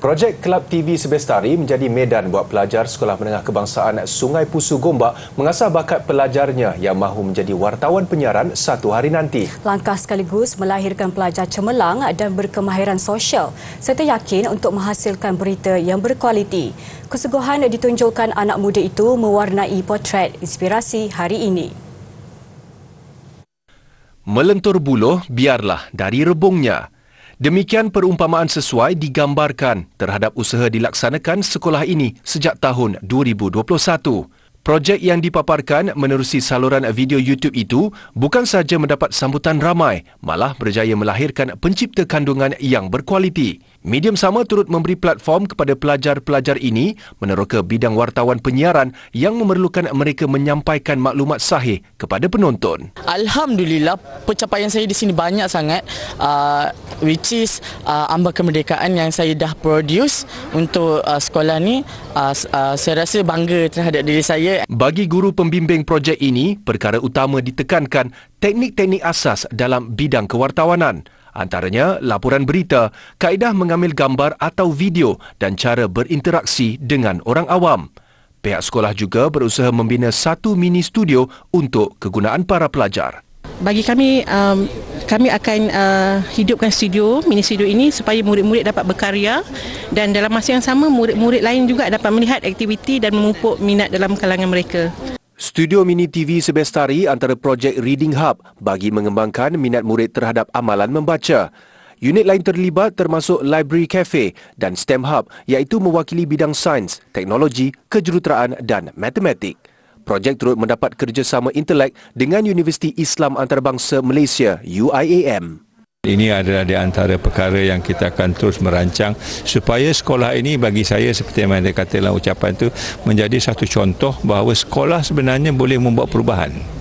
Projek Kelab TV Sebestari menjadi medan buat pelajar Sekolah Menengah Kebangsaan Sungai Pusu Gombak mengasah bakat pelajarnya yang mahu menjadi wartawan penyiaran satu hari nanti. Langkah sekaligus melahirkan pelajar cemerlang dan berkemahiran sosial serta yakin untuk menghasilkan berita yang berkualiti. Kesuguhan ditunjukkan anak muda itu mewarnai potret inspirasi hari ini. Melentur buluh biarlah dari rebungnya. Demikian perumpamaan sesuai digambarkan terhadap usaha dilaksanakan sekolah ini sejak tahun 2021. Projek yang dipaparkan menerusi saluran video YouTube itu bukan sahaja mendapat sambutan ramai, malah berjaya melahirkan pencipta kandungan yang berkualiti. Medium sama turut memberi platform kepada pelajar-pelajar ini meneroka bidang wartawan penyiaran yang memerlukan mereka menyampaikan maklumat sahih kepada penonton. Alhamdulillah, pencapaian saya di sini banyak sangat uh, which is uh, ambang kemerdekaan yang saya dah produce untuk uh, sekolah ni. Uh, uh, saya rasa bangga terhadap diri saya. Bagi guru pembimbing projek ini, perkara utama ditekankan teknik-teknik asas dalam bidang kewartawanan. Antaranya laporan berita, kaedah mengambil gambar atau video dan cara berinteraksi dengan orang awam. Pihak sekolah juga berusaha membina satu mini studio untuk kegunaan para pelajar. Bagi kami, um, kami akan uh, hidupkan studio, mini studio ini supaya murid-murid dapat berkarya dan dalam masa yang sama murid-murid lain juga dapat melihat aktiviti dan memupuk minat dalam kalangan mereka. Studio Mini TV Sebestari antara projek Reading Hub bagi mengembangkan minat murid terhadap amalan membaca. Unit lain terlibat termasuk Library Cafe dan STEM Hub iaitu mewakili bidang sains, teknologi, kejuruteraan dan matematik. Projek turut mendapat kerjasama intelek dengan Universiti Islam Antarabangsa Malaysia UIAM. Ini adalah di antara perkara yang kita akan terus merancang supaya sekolah ini bagi saya seperti yang anda ucapan itu menjadi satu contoh bahawa sekolah sebenarnya boleh membuat perubahan.